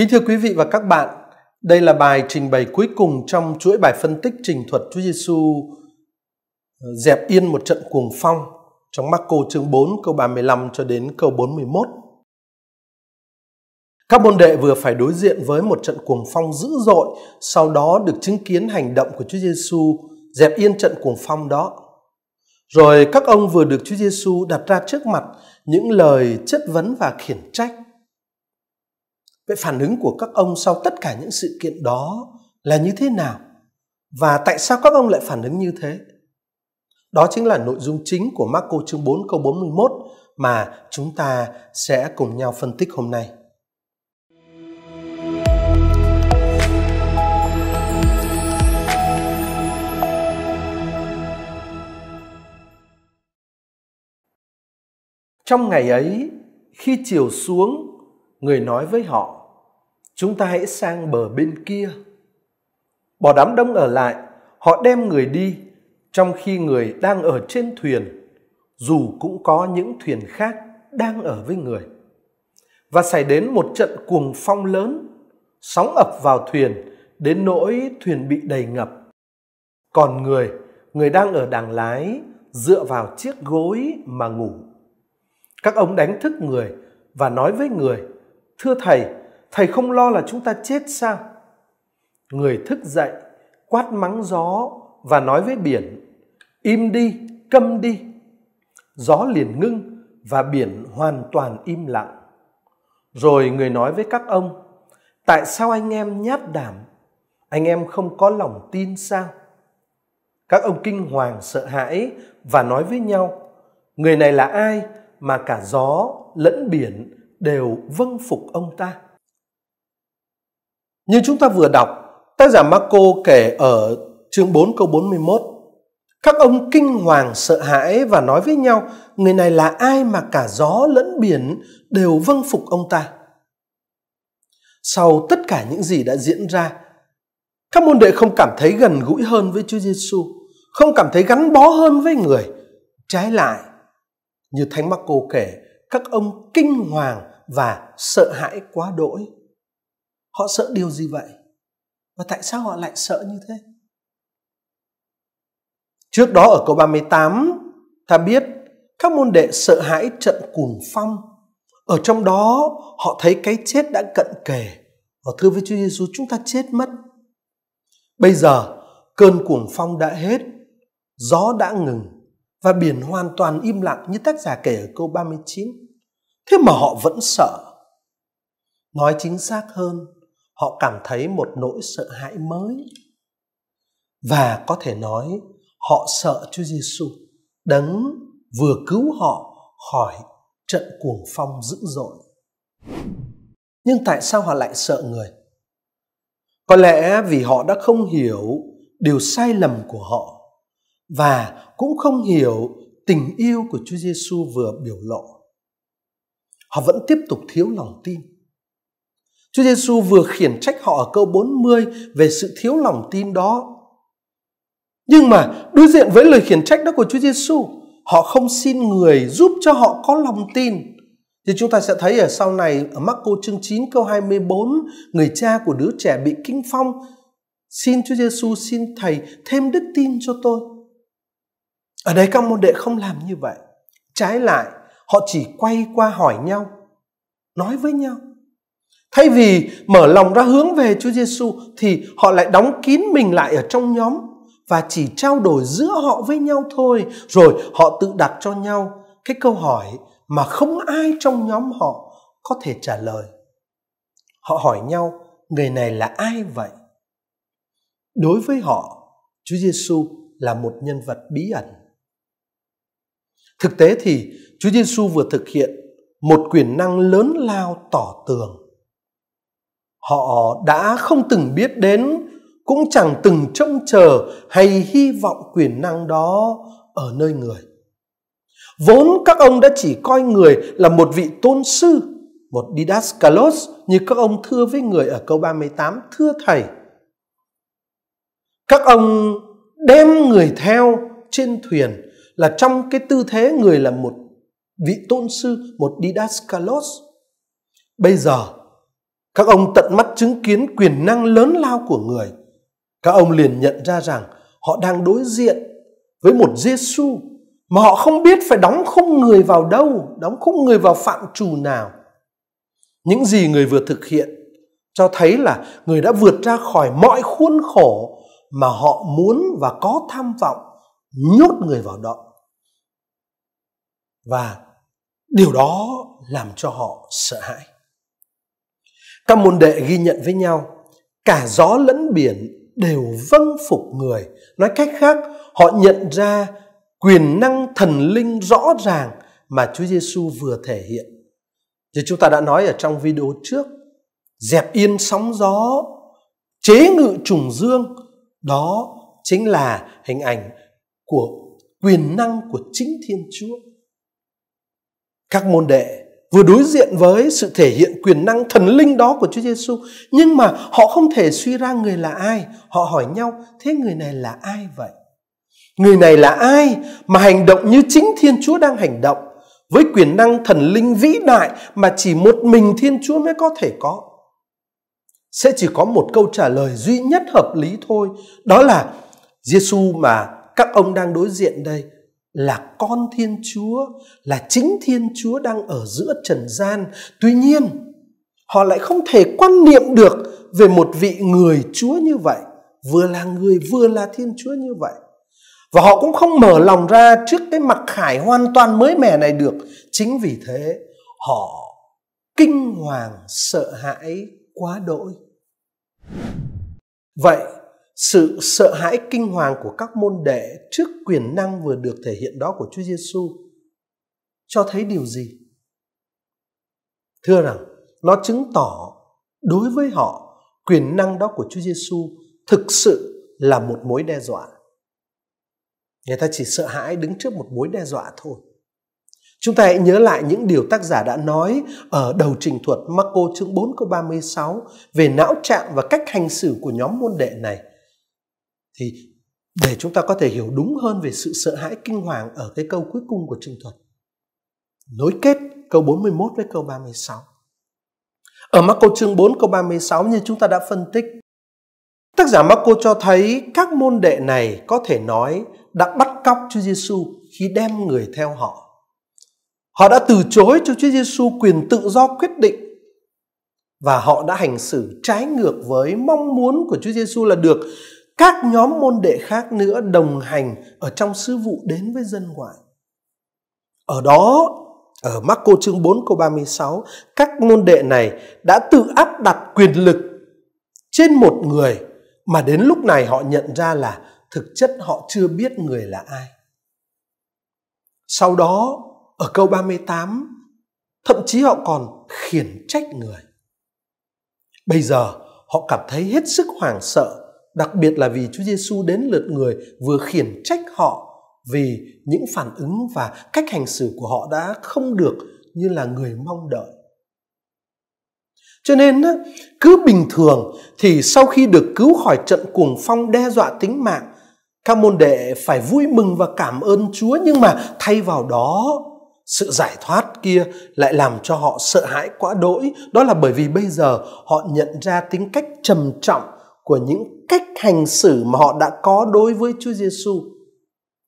Kính thưa quý vị và các bạn, đây là bài trình bày cuối cùng trong chuỗi bài phân tích trình thuật Chúa Giêsu ờ, dẹp yên một trận cuồng phong trong Marco chương 4 câu 35 cho đến câu 41. Các môn đệ vừa phải đối diện với một trận cuồng phong dữ dội, sau đó được chứng kiến hành động của Chúa Giêsu dẹp yên trận cuồng phong đó. Rồi các ông vừa được Chúa Giêsu đặt ra trước mặt những lời chất vấn và khiển trách Vậy phản ứng của các ông sau tất cả những sự kiện đó là như thế nào? Và tại sao các ông lại phản ứng như thế? Đó chính là nội dung chính của Marco chương 4 câu 41 mà chúng ta sẽ cùng nhau phân tích hôm nay. Trong ngày ấy, khi chiều xuống, người nói với họ: chúng ta hãy sang bờ bên kia. Bỏ đám đông ở lại, họ đem người đi, trong khi người đang ở trên thuyền, dù cũng có những thuyền khác đang ở với người. Và xảy đến một trận cuồng phong lớn, sóng ập vào thuyền, đến nỗi thuyền bị đầy ngập. Còn người, người đang ở đàng lái, dựa vào chiếc gối mà ngủ. Các ông đánh thức người và nói với người, Thưa Thầy, thầy không lo là chúng ta chết sao người thức dậy quát mắng gió và nói với biển im đi câm đi gió liền ngưng và biển hoàn toàn im lặng rồi người nói với các ông tại sao anh em nhát đảm anh em không có lòng tin sao các ông kinh hoàng sợ hãi và nói với nhau người này là ai mà cả gió lẫn biển đều vâng phục ông ta như chúng ta vừa đọc, tác giả Marco kể ở chương 4 câu 41. Các ông kinh hoàng sợ hãi và nói với nhau, người này là ai mà cả gió lẫn biển đều vâng phục ông ta. Sau tất cả những gì đã diễn ra, các môn đệ không cảm thấy gần gũi hơn với Chúa Giêsu, không cảm thấy gắn bó hơn với người. Trái lại, như Thánh Marco kể, các ông kinh hoàng và sợ hãi quá đỗi họ sợ điều gì vậy và tại sao họ lại sợ như thế trước đó ở câu 38 ta biết các môn đệ sợ hãi trận cuồng phong ở trong đó họ thấy cái chết đã cận kề và thưa với Chúa Giêsu chúng ta chết mất bây giờ cơn cuồng phong đã hết gió đã ngừng và biển hoàn toàn im lặng như tác giả kể ở câu 39. Thế mà họ vẫn sợ. Nói chính xác hơn, họ cảm thấy một nỗi sợ hãi mới và có thể nói họ sợ Chúa Giêsu đấng vừa cứu họ khỏi trận cuồng phong dữ dội. Nhưng tại sao họ lại sợ người? Có lẽ vì họ đã không hiểu điều sai lầm của họ và cũng không hiểu tình yêu của Chúa Giêsu vừa biểu lộ. Họ vẫn tiếp tục thiếu lòng tin Chúa Giêsu vừa khiển trách họ ở câu 40 về sự thiếu lòng tin đó. Nhưng mà đối diện với lời khiển trách đó của Chúa Giêsu, họ không xin người giúp cho họ có lòng tin. Thì chúng ta sẽ thấy ở sau này ở Marco chương 9 câu 24, người cha của đứa trẻ bị kinh phong xin Chúa Giêsu xin thầy thêm đức tin cho tôi. Ở đây các môn đệ không làm như vậy. Trái lại, họ chỉ quay qua hỏi nhau, nói với nhau Thay vì mở lòng ra hướng về Chúa Giêsu thì họ lại đóng kín mình lại ở trong nhóm và chỉ trao đổi giữa họ với nhau thôi, rồi họ tự đặt cho nhau cái câu hỏi mà không ai trong nhóm họ có thể trả lời. Họ hỏi nhau, người này là ai vậy? Đối với họ, Chúa Giêsu là một nhân vật bí ẩn. Thực tế thì Chúa Giêsu vừa thực hiện một quyền năng lớn lao tỏ tường họ đã không từng biết đến cũng chẳng từng trông chờ hay hy vọng quyền năng đó ở nơi người vốn các ông đã chỉ coi người là một vị tôn sư một didaskalos như các ông thưa với người ở câu 38 thưa thầy các ông đem người theo trên thuyền là trong cái tư thế người là một vị tôn sư một didaskalos bây giờ các ông tận mắt chứng kiến quyền năng lớn lao của người. Các ông liền nhận ra rằng họ đang đối diện với một Giêsu mà họ không biết phải đóng khung người vào đâu, đóng khung người vào phạm trù nào. Những gì người vừa thực hiện cho thấy là người đã vượt ra khỏi mọi khuôn khổ mà họ muốn và có tham vọng nhốt người vào đó. Và điều đó làm cho họ sợ hãi. Các môn đệ ghi nhận với nhau, cả gió lẫn biển đều vâng phục người. Nói cách khác, họ nhận ra quyền năng thần linh rõ ràng mà Chúa Giêsu vừa thể hiện. Như chúng ta đã nói ở trong video trước, dẹp yên sóng gió, chế ngự trùng dương, đó chính là hình ảnh của quyền năng của chính Thiên Chúa. Các môn đệ vừa đối diện với sự thể hiện quyền năng thần linh đó của Chúa Giêsu, nhưng mà họ không thể suy ra người là ai. Họ hỏi nhau, thế người này là ai vậy? Người này là ai mà hành động như chính Thiên Chúa đang hành động với quyền năng thần linh vĩ đại mà chỉ một mình Thiên Chúa mới có thể có? Sẽ chỉ có một câu trả lời duy nhất hợp lý thôi, đó là Giêsu mà các ông đang đối diện đây là con Thiên Chúa, là chính Thiên Chúa đang ở giữa trần gian. Tuy nhiên, họ lại không thể quan niệm được về một vị người Chúa như vậy, vừa là người vừa là Thiên Chúa như vậy. Và họ cũng không mở lòng ra trước cái mặc khải hoàn toàn mới mẻ này được. Chính vì thế, họ kinh hoàng sợ hãi quá đỗi. Vậy sự sợ hãi kinh hoàng của các môn đệ trước quyền năng vừa được thể hiện đó của Chúa Giêsu cho thấy điều gì? Thưa rằng, nó chứng tỏ đối với họ quyền năng đó của Chúa Giêsu thực sự là một mối đe dọa. Người ta chỉ sợ hãi đứng trước một mối đe dọa thôi. Chúng ta hãy nhớ lại những điều tác giả đã nói ở đầu trình thuật Marco chương 4 câu 36 về não trạng và cách hành xử của nhóm môn đệ này thì để chúng ta có thể hiểu đúng hơn về sự sợ hãi kinh hoàng ở cái câu cuối cùng của trình thuật. Nối kết câu 41 với câu 36. Ở Marco chương 4 câu 36 như chúng ta đã phân tích, tác giả Marco cho thấy các môn đệ này có thể nói đã bắt cóc Chúa Giêsu khi đem người theo họ. Họ đã từ chối cho Chúa Giêsu quyền tự do quyết định và họ đã hành xử trái ngược với mong muốn của Chúa Giêsu là được các nhóm môn đệ khác nữa đồng hành ở trong sứ vụ đến với dân ngoại. Ở đó, ở Marco chương 4 câu 36, các môn đệ này đã tự áp đặt quyền lực trên một người mà đến lúc này họ nhận ra là thực chất họ chưa biết người là ai. Sau đó, ở câu 38, thậm chí họ còn khiển trách người. Bây giờ, họ cảm thấy hết sức hoảng sợ đặc biệt là vì Chúa Giêsu đến lượt người vừa khiển trách họ vì những phản ứng và cách hành xử của họ đã không được như là người mong đợi. Cho nên cứ bình thường thì sau khi được cứu khỏi trận cuồng phong đe dọa tính mạng, các môn đệ phải vui mừng và cảm ơn Chúa nhưng mà thay vào đó sự giải thoát kia lại làm cho họ sợ hãi quá đỗi đó là bởi vì bây giờ họ nhận ra tính cách trầm trọng của những cách hành xử mà họ đã có đối với Chúa Giêsu.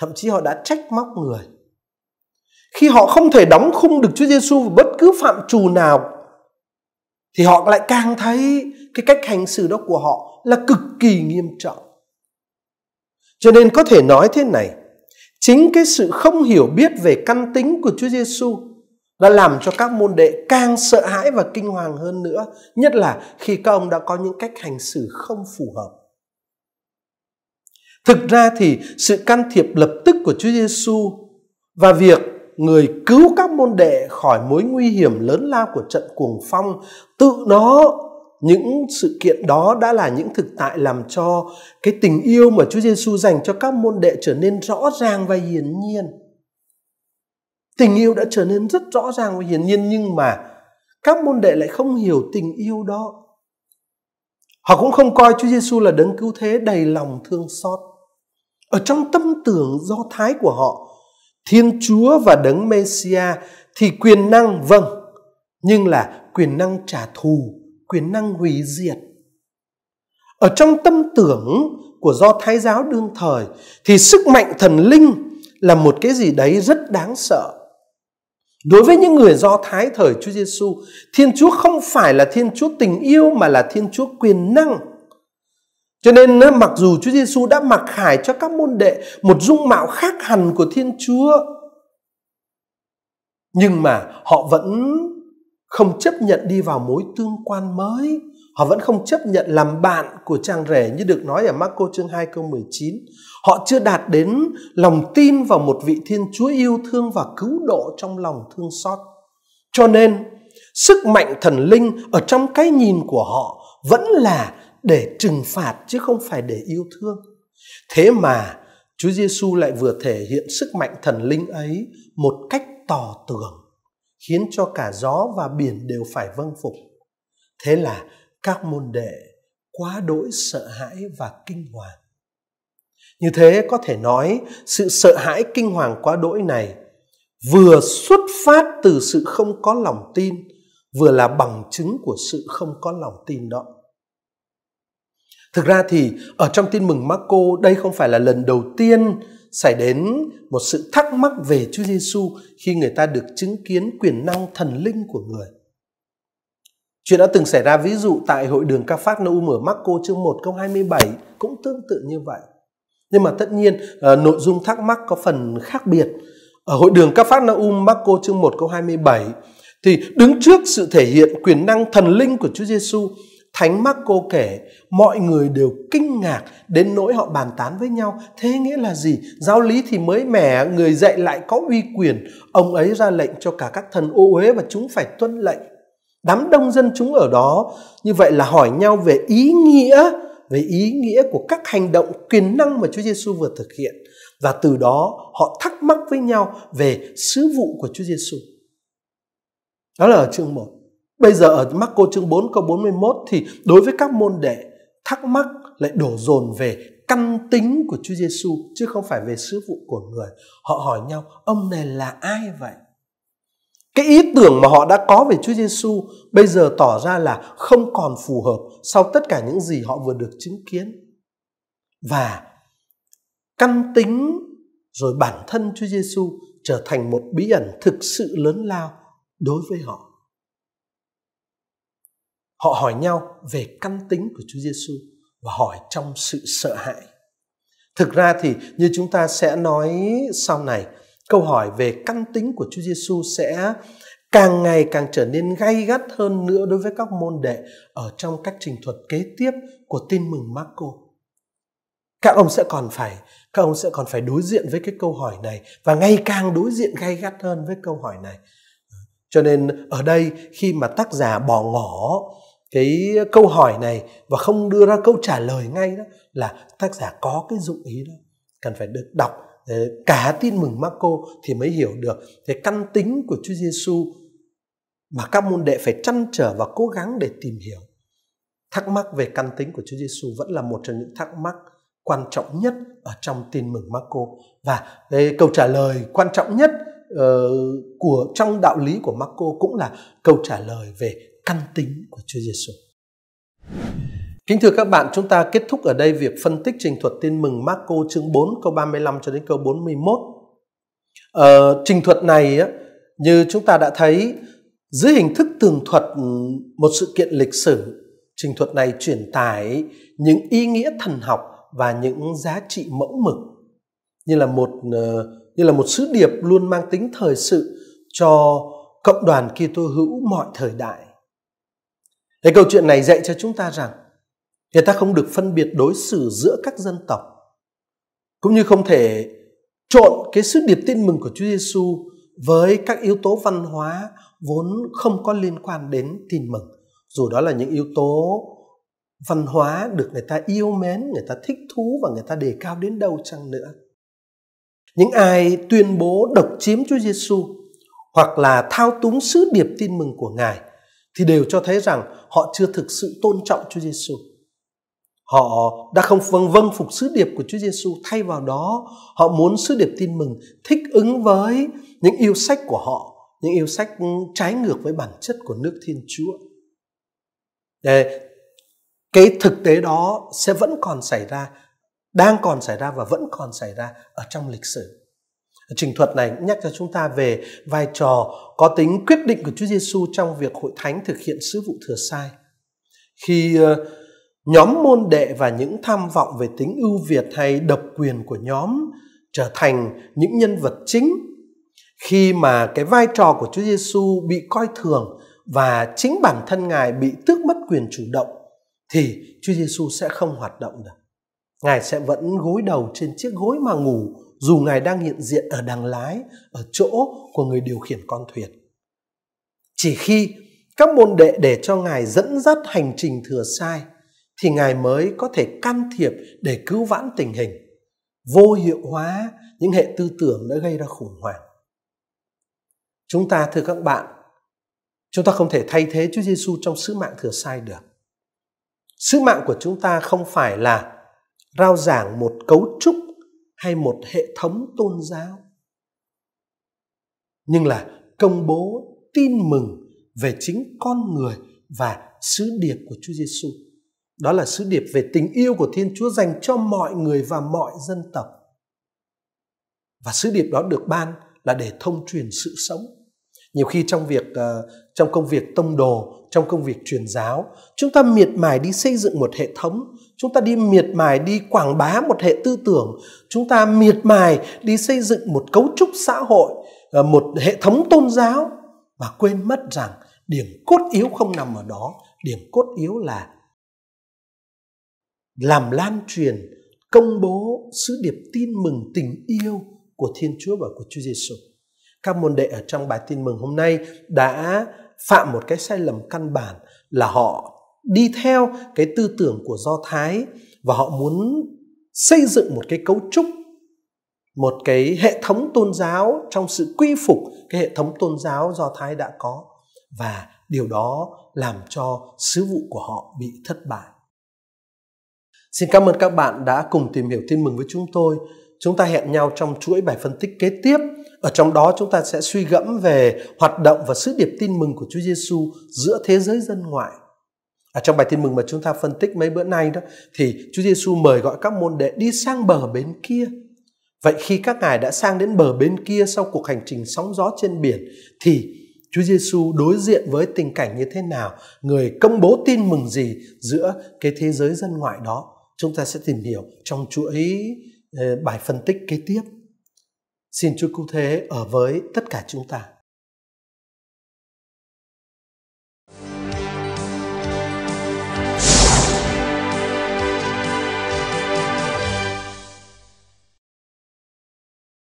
Thậm chí họ đã trách móc người. Khi họ không thể đóng khung được Chúa Giêsu vào bất cứ phạm trù nào thì họ lại càng thấy cái cách hành xử đó của họ là cực kỳ nghiêm trọng. Cho nên có thể nói thế này, chính cái sự không hiểu biết về căn tính của Chúa Giêsu đã làm cho các môn đệ càng sợ hãi và kinh hoàng hơn nữa, nhất là khi các ông đã có những cách hành xử không phù hợp. Thực ra thì sự can thiệp lập tức của Chúa Giêsu và việc người cứu các môn đệ khỏi mối nguy hiểm lớn lao của trận cuồng phong, tự nó những sự kiện đó đã là những thực tại làm cho cái tình yêu mà Chúa Giêsu dành cho các môn đệ trở nên rõ ràng và hiển nhiên. Tình yêu đã trở nên rất rõ ràng và hiển nhiên nhưng mà các môn đệ lại không hiểu tình yêu đó. Họ cũng không coi Chúa Giêsu là đấng cứu thế đầy lòng thương xót. Ở trong tâm tưởng do thái của họ, Thiên Chúa và đấng Messia thì quyền năng vâng, nhưng là quyền năng trả thù, quyền năng hủy diệt. Ở trong tâm tưởng của do thái giáo đương thời thì sức mạnh thần linh là một cái gì đấy rất đáng sợ Đối với những người Do Thái thời Chúa Giêsu, Thiên Chúa không phải là Thiên Chúa tình yêu mà là Thiên Chúa quyền năng. Cho nên ờ, mặc dù Chúa Giêsu đã mặc khải cho các môn đệ một dung mạo khác hẳn của Thiên Chúa, nhưng mà họ vẫn không chấp nhận đi vào mối tương quan mới. Họ vẫn không chấp nhận làm bạn của chàng rể như được nói ở Marco chương 2 câu 19. Họ chưa đạt đến lòng tin vào một vị Thiên Chúa yêu thương và cứu độ trong lòng thương xót. Cho nên, sức mạnh thần linh ở trong cái nhìn của họ vẫn là để trừng phạt chứ không phải để yêu thương. Thế mà Chúa Giêsu lại vừa thể hiện sức mạnh thần linh ấy một cách tỏ tường, khiến cho cả gió và biển đều phải vâng phục. Thế là các môn đệ quá đỗi sợ hãi và kinh hoàng. Như thế có thể nói sự sợ hãi kinh hoàng quá đỗi này vừa xuất phát từ sự không có lòng tin, vừa là bằng chứng của sự không có lòng tin đó. Thực ra thì ở trong tin mừng Marco đây không phải là lần đầu tiên xảy đến một sự thắc mắc về Chúa Giêsu khi người ta được chứng kiến quyền năng thần linh của người. Chuyện đã từng xảy ra ví dụ tại hội đường Ca Phác Na Nâu ở Marco chương 1 câu 27 cũng tương tự như vậy nhưng mà tất nhiên ờ, nội dung thắc mắc có phần khác biệt ở hội đường các phát na um Marco chương 1 câu 27 thì đứng trước sự thể hiện quyền năng thần linh của Chúa Giêsu Thánh Marco kể mọi người đều kinh ngạc đến nỗi họ bàn tán với nhau thế nghĩa là gì giáo lý thì mới mẻ người dạy lại có uy quyền ông ấy ra lệnh cho cả các thần ô uế và chúng phải tuân lệnh đám đông dân chúng ở đó như vậy là hỏi nhau về ý nghĩa về ý nghĩa của các hành động quyền năng mà Chúa Giêsu vừa thực hiện và từ đó họ thắc mắc với nhau về sứ vụ của Chúa Giêsu. Đó là ở chương 1. Bây giờ ở Marco chương 4 câu 41 thì đối với các môn đệ thắc mắc lại đổ dồn về căn tính của Chúa Giêsu chứ không phải về sứ vụ của người. Họ hỏi nhau ông này là ai vậy? Cái ý tưởng mà họ đã có về Chúa Giêsu bây giờ tỏ ra là không còn phù hợp sau tất cả những gì họ vừa được chứng kiến. Và căn tính rồi bản thân Chúa Giêsu trở thành một bí ẩn thực sự lớn lao đối với họ. Họ hỏi nhau về căn tính của Chúa Giêsu và hỏi trong sự sợ hãi. Thực ra thì như chúng ta sẽ nói sau này, câu hỏi về căn tính của Chúa Giêsu sẽ càng ngày càng trở nên gay gắt hơn nữa đối với các môn đệ ở trong các trình thuật kế tiếp của tin mừng Marco. Các ông sẽ còn phải các ông sẽ còn phải đối diện với cái câu hỏi này và ngày càng đối diện gay gắt hơn với câu hỏi này. Cho nên ở đây khi mà tác giả bỏ ngỏ cái câu hỏi này và không đưa ra câu trả lời ngay đó là tác giả có cái dụng ý đó cần phải được đọc cả tin mừng Marco thì mới hiểu được cái căn tính của Chúa Giêsu mà các môn đệ phải chăn trở và cố gắng để tìm hiểu. Thắc mắc về căn tính của Chúa Giêsu vẫn là một trong những thắc mắc quan trọng nhất ở trong tin mừng Marco và câu trả lời quan trọng nhất uh, của trong đạo lý của Marco cũng là câu trả lời về căn tính của Chúa Giêsu. Kính thưa các bạn, chúng ta kết thúc ở đây việc phân tích trình thuật tin mừng Marco chương 4 câu 35 cho đến câu 41. Ờ, trình thuật này như chúng ta đã thấy dưới hình thức tường thuật một sự kiện lịch sử, trình thuật này truyền tải những ý nghĩa thần học và những giá trị mẫu mực như là một ờ, như là một sứ điệp luôn mang tính thời sự cho cộng đoàn Kitô hữu mọi thời đại. Thế câu chuyện này dạy cho chúng ta rằng Người ta không được phân biệt đối xử giữa các dân tộc. Cũng như không thể trộn cái sứ điệp tin mừng của Chúa Giêsu với các yếu tố văn hóa vốn không có liên quan đến tin mừng. Dù đó là những yếu tố văn hóa được người ta yêu mến, người ta thích thú và người ta đề cao đến đâu chăng nữa. Những ai tuyên bố độc chiếm Chúa Giêsu hoặc là thao túng sứ điệp tin mừng của Ngài thì đều cho thấy rằng họ chưa thực sự tôn trọng Chúa Giêsu. Họ đã không vâng vâng phục sứ điệp của Chúa Giêsu, thay vào đó họ muốn sứ điệp tin mừng thích ứng với những yêu sách của họ, những yêu sách trái ngược với bản chất của nước Thiên Chúa. Để cái thực tế đó sẽ vẫn còn xảy ra, đang còn xảy ra và vẫn còn xảy ra ở trong lịch sử. Trình thuật này nhắc cho chúng ta về vai trò có tính quyết định của Chúa Giêsu trong việc hội thánh thực hiện sứ vụ thừa sai. Khi ờ, nhóm môn đệ và những tham vọng về tính ưu việt hay độc quyền của nhóm trở thành những nhân vật chính khi mà cái vai trò của Chúa Giêsu bị coi thường và chính bản thân ngài bị tước mất quyền chủ động thì Chúa Giêsu sẽ không hoạt động được. Ngài sẽ vẫn gối đầu trên chiếc gối mà ngủ dù ngài đang hiện diện ở đằng lái ở chỗ của người điều khiển con thuyền. Chỉ khi các môn đệ để cho ngài dẫn dắt hành trình thừa sai thì Ngài mới có thể can thiệp để cứu vãn tình hình, vô hiệu hóa những hệ tư tưởng đã gây ra khủng hoảng. Chúng ta thưa các bạn, chúng ta không thể thay thế Chúa Giêsu trong sứ mạng thừa sai được. Sứ mạng của chúng ta không phải là rao giảng một cấu trúc hay một hệ thống tôn giáo, nhưng là công bố tin mừng về chính con người và sứ điệp của Chúa Giêsu. Đó là sứ điệp về tình yêu của Thiên Chúa dành cho mọi người và mọi dân tộc. Và sứ điệp đó được ban là để thông truyền sự sống. Nhiều khi trong việc ờ, trong công việc tông đồ, trong công việc truyền giáo, chúng ta miệt mài đi xây dựng một hệ thống, chúng ta đi miệt mài đi quảng bá một hệ tư tưởng, chúng ta miệt mài đi xây dựng một cấu trúc xã hội, ờ, một hệ thống tôn giáo và quên mất rằng điểm cốt yếu không nằm ở đó, điểm cốt yếu là làm lan truyền công bố sứ điệp tin mừng tình yêu của Thiên Chúa và của Chúa Giêsu. Các môn đệ ở trong bài tin mừng hôm nay đã phạm một cái sai lầm căn bản là họ đi theo cái tư tưởng của Do Thái và họ muốn xây dựng một cái cấu trúc một cái hệ thống tôn giáo trong sự quy phục cái hệ thống tôn giáo do thái đã có và điều đó làm cho sứ vụ của họ bị thất bại Xin cảm ơn các bạn đã cùng tìm hiểu tin mừng với chúng tôi. Chúng ta hẹn nhau trong chuỗi bài phân tích kế tiếp. Ở trong đó chúng ta sẽ suy gẫm về hoạt động và sứ điệp tin mừng của Chúa Giêsu giữa thế giới dân ngoại. À, trong bài tin mừng mà chúng ta phân tích mấy bữa nay đó thì Chúa Giêsu mời gọi các môn đệ đi sang bờ bên kia. Vậy khi các ngài đã sang đến bờ bên kia sau cuộc hành trình sóng gió trên biển thì Chúa Giêsu đối diện với tình cảnh như thế nào? Người công bố tin mừng gì giữa cái thế giới dân ngoại đó? chúng ta sẽ tìm hiểu trong chuỗi ờ, bài phân tích kế tiếp. Xin Chúa cụ thế ở với tất cả chúng ta.